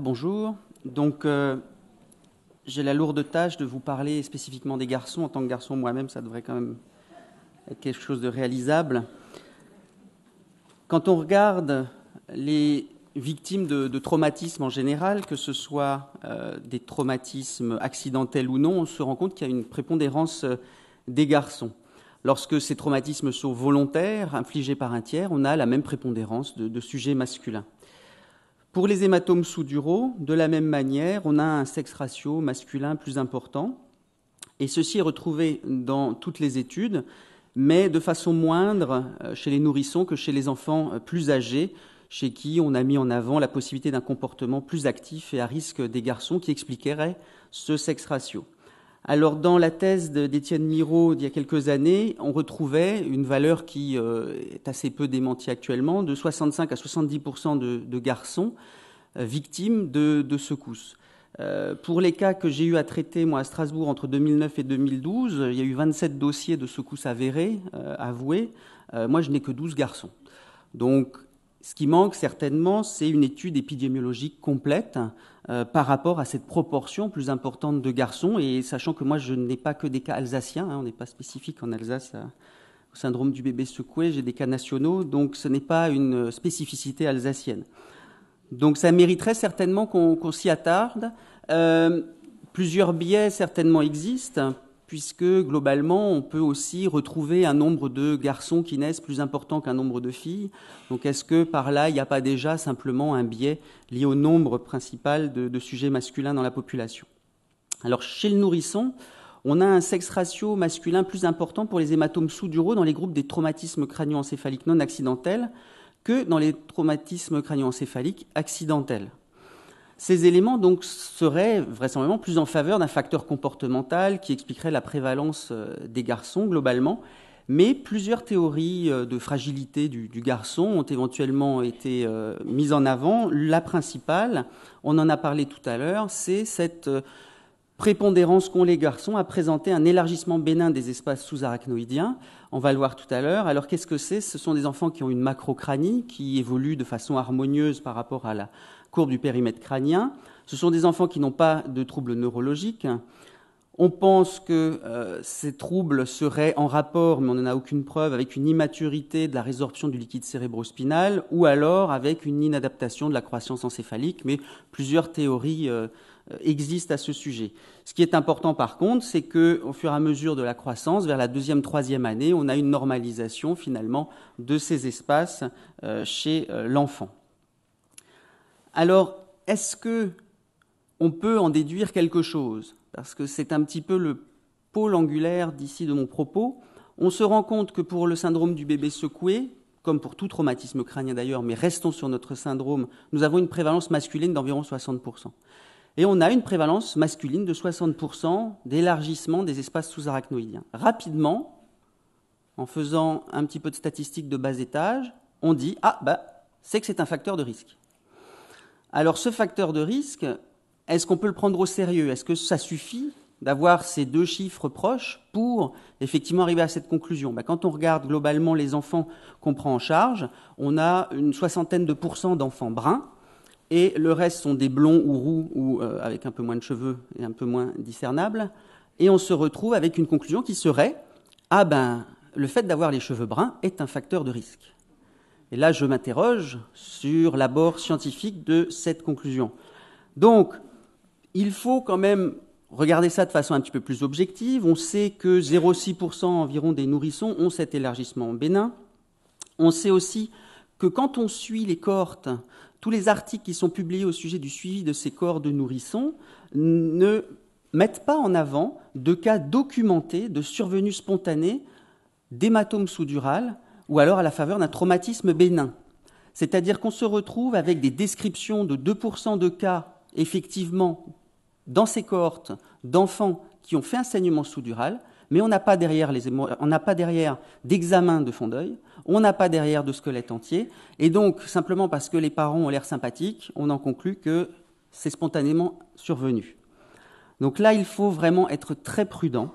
bonjour. Donc, euh, j'ai la lourde tâche de vous parler spécifiquement des garçons. En tant que garçon moi-même, ça devrait quand même être quelque chose de réalisable. Quand on regarde les victimes de, traumatismes en général, que ce soit euh, des traumatismes accidentels ou non, on se rend compte qu'il y a une prépondérance euh, des garçons. Lorsque ces traumatismes sont volontaires, infligés par un tiers, on a la même prépondérance de sujets masculins. Pour les hématomes souduraux, de la même manière, on a un sexe ratio masculin plus important. Et ceci est retrouvé dans toutes les études, mais de façon moindre euh, chez les nourrissons que chez les enfants euh, plus âgés, chez qui on a mis en avant la possibilité d'un comportement plus actif et à risque des garçons qui expliquerait ce sexe ratio. Alors dans la thèse d'Étienne Miro d'il y a quelques années, on retrouvait une valeur qui euh, est assez peu démentie actuellement, de 65 à 70% de, de, garçons euh, victimes de, secousses. Euh, pour les cas que j'ai eu à traiter moi à Strasbourg entre 2009 et 2012, il y a eu 27 dossiers de secousses avérés, avoués. moi, je n'ai que 12 garçons. Donc ce qui manque certainement, c'est une étude épidémiologique complète euh, par rapport à cette proportion plus importante de garçons. Et sachant que moi, je n'ai pas que des cas alsaciens, hein, on n'est pas spécifique en Alsace euh, au syndrome du bébé secoué, j'ai des cas nationaux, donc ce n'est pas une spécificité alsacienne. Donc ça mériterait certainement qu'on s'y attarde. Euh, plusieurs biais certainement existent puisque globalement, on peut aussi retrouver un nombre de garçons qui naissent plus important qu'un nombre de filles. Donc est-ce que par là, il n'y a pas déjà simplement un biais lié au nombre principal de, sujets masculins dans la population Alors chez le nourrisson, on a un sexe ratio masculin plus important pour les hématomes sous-duraux dans les groupes des traumatismes crânio-encéphaliques non accidentels que dans les traumatismes crânio-encéphaliques accidentels. Ces éléments donc seraient vraisemblablement plus en faveur d'un facteur comportemental qui expliquerait la prévalence euh, des garçons globalement, mais plusieurs théories euh, de fragilité du, garçon ont éventuellement été euh, mises en avant. La principale, on en a parlé tout à l'heure, c'est cette prépondérance qu'ont les garçons à présenter un élargissement bénin des espaces sous-arachnoïdiens. On va le voir tout à l'heure. Alors qu'est-ce que c'est Ce sont des enfants qui ont une macrocranie, qui évolue de façon harmonieuse par rapport à la, courbe du périmètre crânien. Ce sont des enfants qui n'ont pas de troubles neurologiques. On pense que euh, ces troubles seraient en rapport, mais on n'en a aucune preuve, avec une immaturité de la résorption du liquide cérébrospinal ou alors avec une inadaptation de la croissance encéphalique, mais plusieurs théories euh, existent à ce sujet. Ce qui est important par contre, c'est qu'au fur et à mesure de la croissance, vers la deuxième, troisième année, on a une normalisation finalement de ces espaces euh, chez l'enfant. Alors, est-ce que on peut en déduire quelque chose Parce que c'est un petit peu le pôle angulaire d'ici de mon propos. On se rend compte que pour le syndrome du bébé secoué, comme pour tout traumatisme crânien d'ailleurs, mais restons sur notre syndrome, nous avons une prévalence masculine d'environ 60%. Et on a une prévalence masculine de 60% d'élargissement des espaces sous-arachnoïdiens. Rapidement, en faisant un petit peu de statistiques de bas étage, on dit Ah, bah, c'est que c'est un facteur de risque. Alors ce facteur de risque, est-ce qu'on peut le prendre au sérieux Est-ce que ça suffit d'avoir ces deux chiffres proches pour effectivement arriver à cette conclusion ben, Quand on regarde globalement les enfants qu'on prend en charge, on a une soixantaine de pourcents d'enfants bruns et le reste sont des blonds ou roux ou euh, avec un peu moins de cheveux et un peu moins discernables. Et on se retrouve avec une conclusion qui serait ah ben le fait d'avoir les cheveux bruns est un facteur de risque. Et là, je m'interroge sur l'abord scientifique de cette conclusion. Donc, il faut quand même regarder ça de façon un petit peu plus objective. On sait que 0,6% environ des nourrissons ont cet élargissement bénin. On sait aussi que quand on suit les cohortes, tous les articles qui sont publiés au sujet du suivi de ces corps de nourrissons ne mettent pas en avant de cas documentés de survenue spontanée d'hématomes sous ou alors à la faveur d'un traumatisme bénin. C'est-à-dire qu'on se retrouve avec des descriptions de 2% de cas, effectivement, dans ces cohortes d'enfants qui ont fait un saignement sous-dural, mais on n'a pas derrière on n'a pas derrière d'examen de fond d'œil, on n'a pas derrière de squelette entier, et donc simplement parce que les parents ont l'air sympathiques, on en conclut que c'est spontanément survenu. Donc là, il faut vraiment être très prudent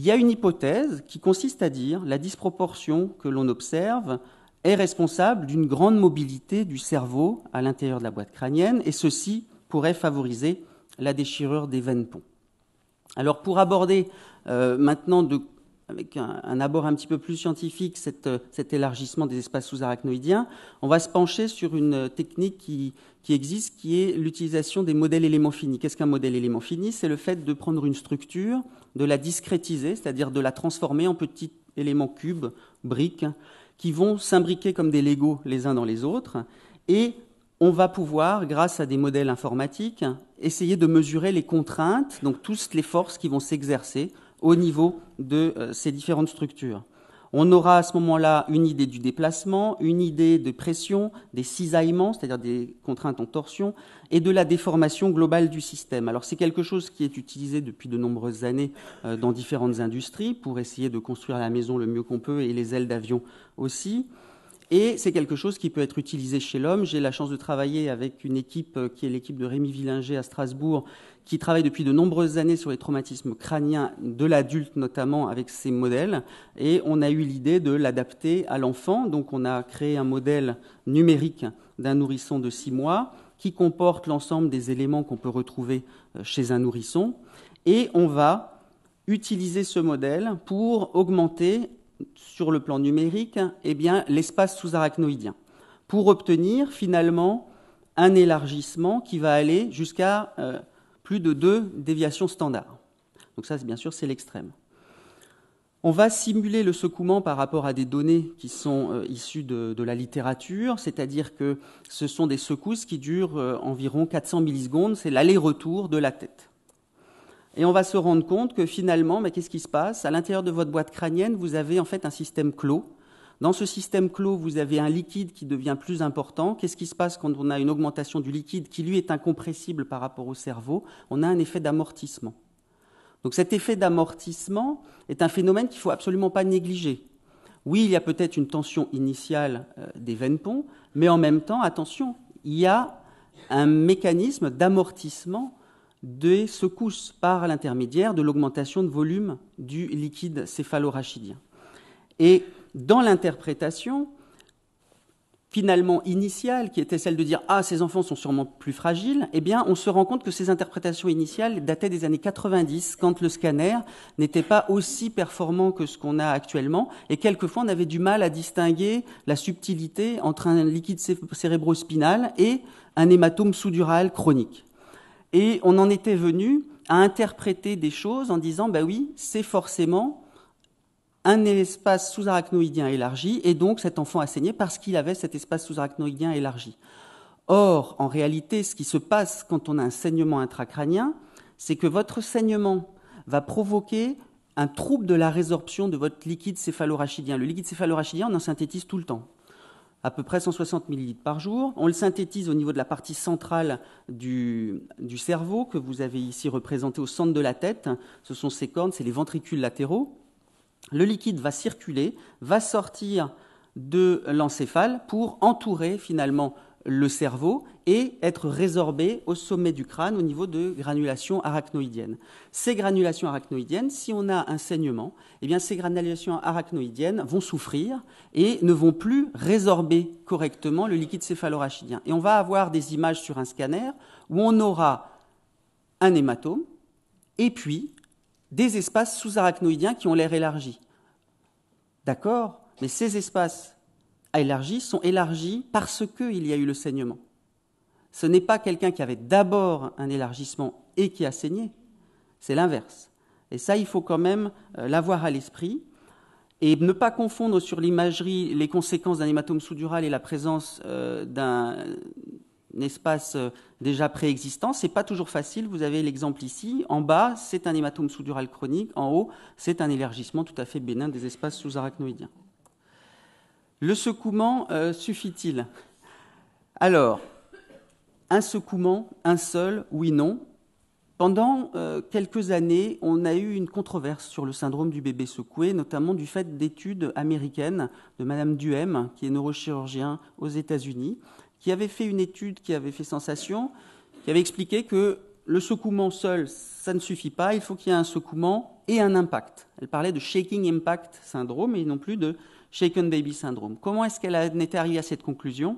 il y a une hypothèse qui consiste à dire la disproportion que l'on observe est responsable d'une grande mobilité du cerveau à l'intérieur de la boîte crânienne, et ceci pourrait favoriser la déchirure des veines ponts. Alors pour aborder euh, maintenant avec un, abord un petit peu plus scientifique euh, cet élargissement des espaces sous-arachnoïdiens, on va se pencher sur une technique qui, qui existe, qui est l'utilisation des modèles éléments finis. Qu'est-ce qu'un modèle élément fini C'est le fait de prendre une structure, de la discrétiser, c'est-à-dire de la transformer en petits éléments cubes, briques, qui vont s'imbriquer comme des Legos les uns dans les autres, et on va pouvoir, grâce à des modèles informatiques, essayer de mesurer les contraintes, donc toutes les forces qui vont s'exercer au niveau de euh, ces différentes structures. On aura à ce moment-là une idée du déplacement, une idée de pression, des cisaillements, c'est-à-dire des contraintes en torsion, et de la déformation globale du système. Alors c'est quelque chose qui est utilisé depuis de nombreuses années euh, dans différentes industries pour essayer de construire la maison le mieux qu'on peut et les ailes d'avion aussi. Et c'est quelque chose qui peut être utilisé chez l'homme. J'ai la chance de travailler avec une équipe euh, qui est l'équipe de Rémi Villinger à Strasbourg, qui travaille depuis de nombreuses années sur les traumatismes crâniens de l'adulte notamment avec ces modèles. Et on a eu l'idée de l'adapter à l'enfant. Donc on a créé un modèle numérique d'un nourrisson de 6 mois qui comporte l'ensemble des éléments qu'on peut retrouver euh, chez un nourrisson. Et on va utiliser ce modèle pour augmenter sur le plan numérique eh bien, l'espace sous-arachnoïdien, pour obtenir finalement un élargissement qui va aller jusqu'à euh, plus de deux déviations standards. Donc ça, bien sûr, c'est l'extrême. On va simuler le secouement par rapport à des données qui sont euh, issues de, la littérature, c'est-à-dire que ce sont des secousses qui durent euh, environ 400 millisecondes, c'est l'aller-retour de la tête. Et on va se rendre compte que finalement, mais qu'est-ce qui se passe À l'intérieur de votre boîte crânienne, vous avez en fait un système clos. Dans ce système clos, vous avez un liquide qui devient plus important. Qu'est-ce qui se passe quand on a une augmentation du liquide qui, lui, est incompressible par rapport au cerveau On a un effet d'amortissement. Donc cet effet d'amortissement est un phénomène qu'il ne faut absolument pas négliger. Oui, il y a peut-être une tension initiale euh, des veines ponts, mais en même temps, attention, il y a un mécanisme d'amortissement des secousses par l'intermédiaire de l'augmentation de volume du liquide céphalorachidien. Et dans l'interprétation finalement initiale, qui était celle de dire Ah, ces enfants sont sûrement plus fragiles, eh bien, on se rend compte que ces interprétations initiales dataient des années 90, quand le scanner n'était pas aussi performant que ce qu'on a actuellement, et quelquefois on avait du mal à distinguer la subtilité entre un liquide cérébrospinal et un hématome soudural chronique. Et on en était venu à interpréter des choses en disant, bah oui, c'est forcément un espace sous-arachnoïdien élargi, et donc cet enfant a saigné parce qu'il avait cet espace sous-arachnoïdien élargi. Or, en réalité, ce qui se passe quand on a un saignement intracrânien, c'est que votre saignement va provoquer un trouble de la résorption de votre liquide céphalorachidien. Le liquide céphalorachidien, on en synthétise tout le temps à peu près 160 millilitres par jour. On le synthétise au niveau de la partie centrale du, du cerveau que vous avez ici représenté au centre de la tête. Ce sont ces cornes, c'est les ventricules latéraux. Le liquide va circuler, va sortir de l'encéphale pour entourer finalement le cerveau et être résorbé au sommet du crâne au niveau de granulations arachnoïdiennes. Ces granulations arachnoïdiennes, si on a un saignement, eh bien ces granulations arachnoïdiennes vont souffrir et ne vont plus résorber correctement le liquide céphalorachidien. Et on va avoir des images sur un scanner où on aura un hématome et puis des espaces sous-arachnoïdiens qui ont l'air élargis. D'accord Mais ces espaces à sont élargis parce qu'il y a eu le saignement. Ce n'est pas quelqu'un qui avait d'abord un élargissement et qui a saigné, c'est l'inverse. Et ça, il faut quand même euh, l'avoir à l'esprit et ne pas confondre sur l'imagerie les conséquences d'un hématome soudural et la présence euh, d'un espace euh, déjà préexistant. n'est pas toujours facile. Vous avez l'exemple ici. En bas, c'est un hématome soudural chronique. En haut, c'est un élargissement tout à fait bénin des espaces sous-arachnoïdiens. Le secouement euh, suffit-il Alors, un secouement, un seul, oui, non. Pendant euh, quelques années, on a eu une controverse sur le syndrome du bébé secoué, notamment du fait d'études américaines de Madame Duhem, qui est neurochirurgien aux États-Unis, qui avait fait une étude qui avait fait sensation, qui avait expliqué que le secouement seul, ça ne suffit pas, il faut qu'il y ait un secouement et un impact. Elle parlait de shaking impact syndrome et non plus de shaken baby syndrome. Comment est-ce qu'elle était arrivée à cette conclusion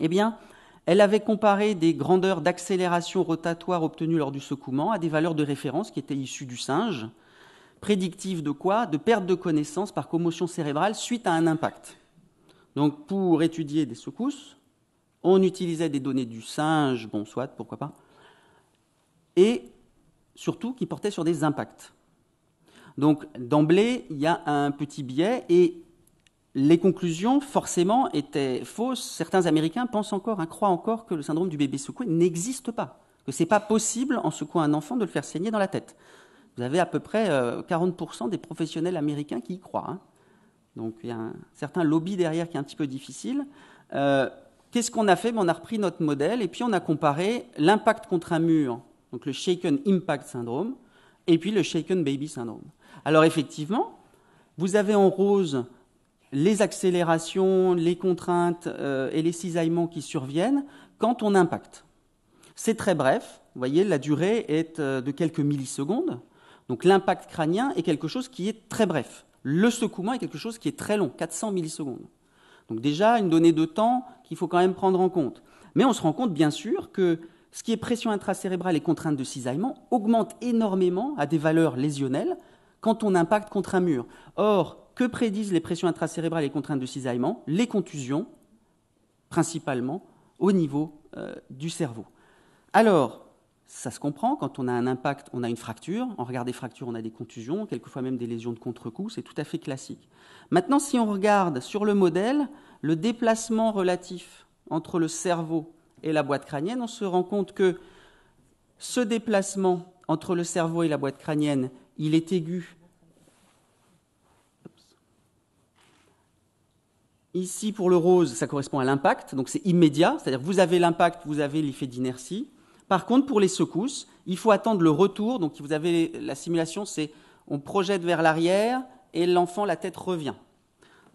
Eh bien, elle avait comparé des grandeurs d'accélération rotatoire obtenues lors du secouement à des valeurs de référence qui étaient issues du singe, prédictives de quoi De perte de connaissance par commotion cérébrale suite à un impact. Donc pour étudier des secousses, on utilisait des données du singe, bon soit, pourquoi pas, et surtout qui portaient sur des impacts. Donc d'emblée, il y a un petit biais et les conclusions, forcément, étaient fausses. Certains Américains pensent encore, hein, croient encore que le syndrome du bébé secoué n'existe pas, que ce n'est pas possible en secouant un enfant de le faire saigner dans la tête. Vous avez à peu près 40% euh, des professionnels américains qui y croient. Hein. Donc il y a un certain lobby derrière qui est un petit peu difficile. Euh, qu'est-ce qu'on a fait ben, On a repris notre modèle et puis on a comparé l'impact contre un mur, donc le Shaken Impact Syndrome, et puis le Shaken Baby Syndrome. Alors effectivement, vous avez en rose les accélérations, les contraintes euh, et les cisaillements qui surviennent quand on impacte. C'est très bref, vous voyez, la durée est euh, de quelques millisecondes. Donc l'impact crânien est quelque chose qui est très bref. Le secouement est quelque chose qui est très long, 400 millisecondes. Donc déjà, une donnée de temps qu'il faut quand même prendre en compte. Mais on se rend compte, bien sûr, que ce qui est pression intracérébrale et contrainte de cisaillement augmente énormément à des valeurs lésionnelles quand on impacte contre un mur. Or, que prédisent les pressions intracérébrales et contraintes de cisaillement Les contusions, principalement au niveau euh, du cerveau. Alors, ça se comprend, quand on a un impact, on a une fracture. En regard des fractures, on a des contusions, quelquefois même des lésions de contre-coup, c'est tout à fait classique. Maintenant, si on regarde sur le modèle le déplacement relatif entre le cerveau et la boîte crânienne, on se rend compte que ce déplacement entre le cerveau et la boîte crânienne il est aigu. Ici, pour le rose, ça correspond à l'impact, donc c'est immédiat, c'est-à-dire vous avez l'impact, vous avez l'effet d'inertie. Par contre, pour les secousses, il faut attendre le retour. Donc, vous avez la simulation, c'est on projette vers l'arrière et l'enfant, la tête revient.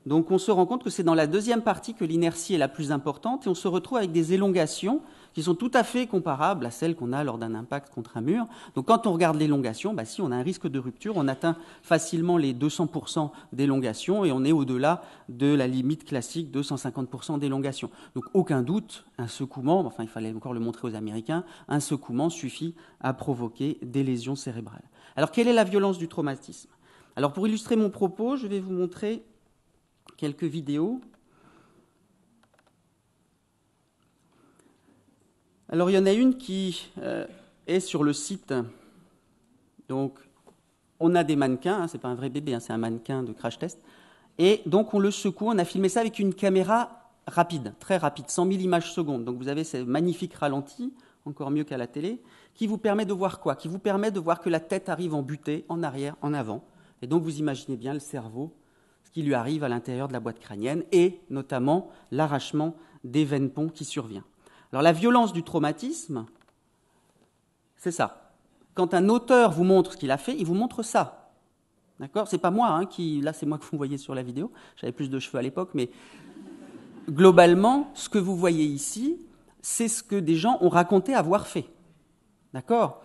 Donc on se rend compte que c'est dans la deuxième partie que l'inertie est la plus importante et on se retrouve avec des élongations qui sont tout à fait comparables à celles qu'on a lors d'un impact contre un mur. Donc quand on regarde l'élongation, bah, si on a un risque de rupture, on atteint facilement les 200% d'élongation et on est au-delà de la limite classique de 150% d'élongation. Donc aucun doute, un secouement, enfin il fallait encore le montrer aux Américains, un secouement suffit à provoquer des lésions cérébrales. Alors quelle est la violence du traumatisme Alors pour illustrer mon propos, je vais vous montrer quelques vidéos. Alors il y en a une qui euh, est sur le site. Donc on a des mannequins, hein, c'est pas un vrai bébé, hein, c'est un mannequin de crash test. Et donc on le secoue, on a filmé ça avec une caméra rapide, très rapide, 100 000 images secondes. Donc vous avez ces magnifique ralenti, encore mieux qu'à la télé, qui vous permet de voir quoi Qui vous permet de voir que la tête arrive en butée, en arrière, en avant. Et donc vous imaginez bien le cerveau qui lui arrive à l'intérieur de la boîte crânienne et notamment l'arrachement des veines ponts qui survient. Alors la violence du traumatisme, c'est ça. Quand un auteur vous montre ce qu'il a fait, il vous montre ça. D'accord C'est pas moi hein, qui. Là, c'est moi que vous voyez sur la vidéo. J'avais plus de cheveux à l'époque, mais globalement, ce que vous voyez ici, c'est ce que des gens ont raconté avoir fait. D'accord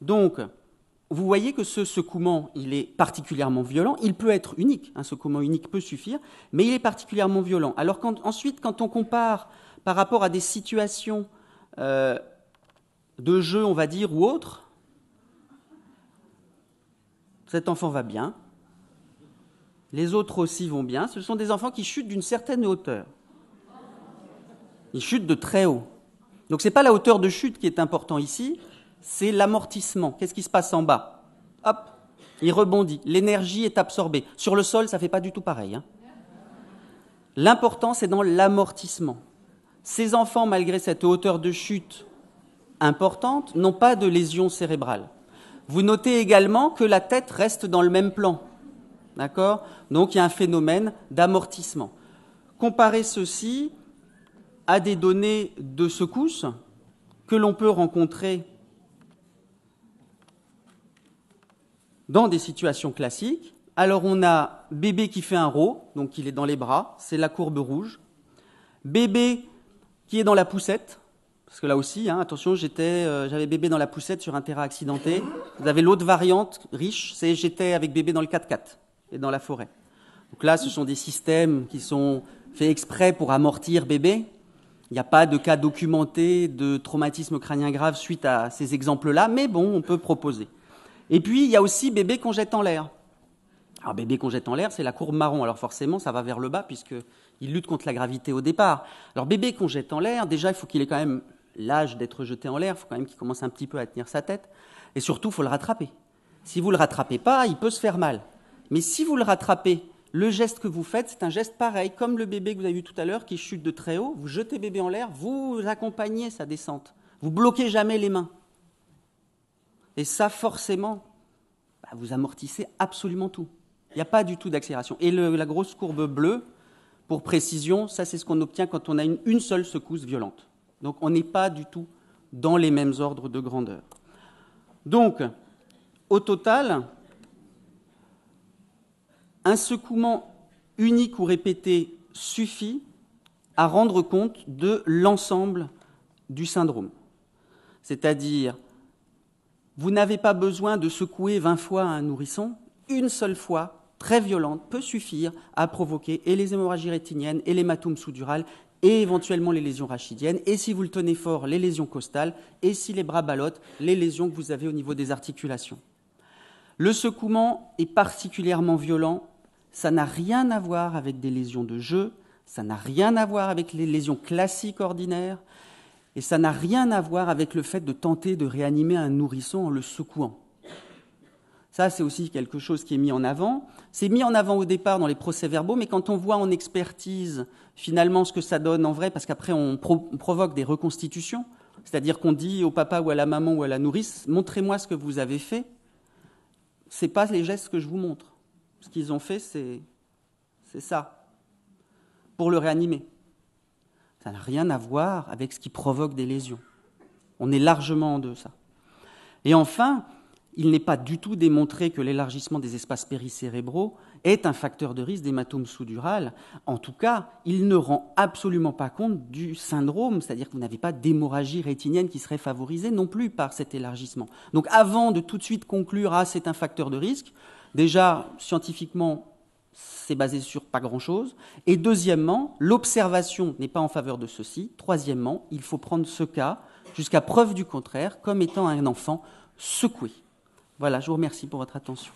Donc, vous voyez que ce secouement, il est particulièrement violent. Il peut être unique, un secouement unique peut suffire, mais il est particulièrement violent. Alors ensuite, quand on compare par rapport à des situations euh, de jeu, on va dire, ou autres, cet enfant va bien, les autres aussi vont bien. Ce sont des enfants qui chutent d'une certaine hauteur. Ils chutent de très haut. Donc ce n'est pas la hauteur de chute qui est importante ici, c'est l'amortissement. Qu'est-ce qui se passe en bas Hop, il rebondit, l'énergie est absorbée. Sur le sol, ça ne fait pas du tout pareil. Hein. L'important, c'est dans l'amortissement. Ces enfants, malgré cette hauteur de chute importante, n'ont pas de lésion cérébrale. Vous notez également que la tête reste dans le même plan. D'accord Donc il y a un phénomène d'amortissement. Comparez ceci à des données de secousses que l'on peut rencontrer dans des situations classiques. Alors on a bébé qui fait un rot, donc il est dans les bras, c'est la courbe rouge. Bébé qui est dans la poussette, parce que là aussi, hein, attention, j'étais, euh, j'avais bébé dans la poussette sur un terrain accidenté. Vous avez l'autre variante riche, c'est j'étais avec bébé dans le 4x4 et dans la forêt. Donc là, ce sont des systèmes qui sont faits exprès pour amortir bébé. Il n'y a pas de cas documenté de traumatisme crânien grave suite à ces exemples-là, mais bon, on peut proposer. Et puis, il y a aussi bébé qu'on jette en l'air. Alors, bébé qu'on jette en l'air, c'est la courbe marron. Alors, forcément, ça va vers le bas puisqu'il lutte contre la gravité au départ. Alors, bébé qu'on jette en l'air, déjà, il faut qu'il ait quand même l'âge d'être jeté en l'air. Il faut quand même qu'il commence un petit peu à tenir sa tête. Et surtout, il faut le rattraper. Si vous ne le rattrapez pas, il peut se faire mal. Mais si vous le rattrapez, le geste que vous faites, c'est un geste pareil, comme le bébé que vous avez vu tout à l'heure qui chute de très haut. Vous jetez bébé en l'air, vous accompagnez sa descente. Vous bloquez jamais les mains. Et ça, forcément, bah, vous amortissez absolument tout. Il n'y a pas du tout d'accélération. Et la grosse courbe bleue, pour précision, ça c'est ce qu'on obtient quand on a une, une seule secousse violente. Donc on n'est pas du tout dans les mêmes ordres de grandeur. Donc, au total, un secouement unique ou répété suffit à rendre compte de l'ensemble du syndrome. C'est-à-dire vous n'avez pas besoin de secouer 20 fois un nourrisson. Une seule fois, très violente, peut suffire à provoquer et les hémorragies rétiniennes et l'hématome sous et éventuellement les lésions rachidiennes, et si vous le tenez fort, les lésions costales, et si les bras ballottent, les lésions que vous avez au niveau des articulations. Le secouement est particulièrement violent, ça n'a rien à voir avec des lésions de jeu, ça n'a rien à voir avec les lésions classiques ordinaires, et ça n'a rien à voir avec le fait de tenter de réanimer un nourrisson en le secouant. Ça, c'est aussi quelque chose qui est mis en avant. C'est mis en avant au départ dans les procès-verbaux, mais quand on voit en expertise finalement ce que ça donne en vrai, parce qu'après on, provoque des reconstitutions, c'est-à-dire qu'on dit au papa ou à la maman ou à la nourrice, montrez-moi ce que vous avez fait. Ce C'est pas les gestes que je vous montre. Ce qu'ils ont fait, c'est ça, pour le réanimer rien à voir avec ce qui provoque des lésions. On est largement en ça. Et enfin, il n'est pas du tout démontré que l'élargissement des espaces péricérébraux est un facteur de risque d'hématome sous En tout cas, il ne rend absolument pas compte du syndrome, c'est-à-dire que vous n'avez pas d'hémorragie rétinienne qui serait favorisée non plus par cet élargissement. Donc avant de tout de suite conclure, ah, c'est un facteur de risque, déjà, scientifiquement, c'est basé sur pas grand-chose. Et deuxièmement, l'observation n'est pas en faveur de ceci. Troisièmement, il faut prendre ce cas, jusqu'à preuve du contraire, comme étant un enfant secoué. Voilà, je vous remercie pour votre attention.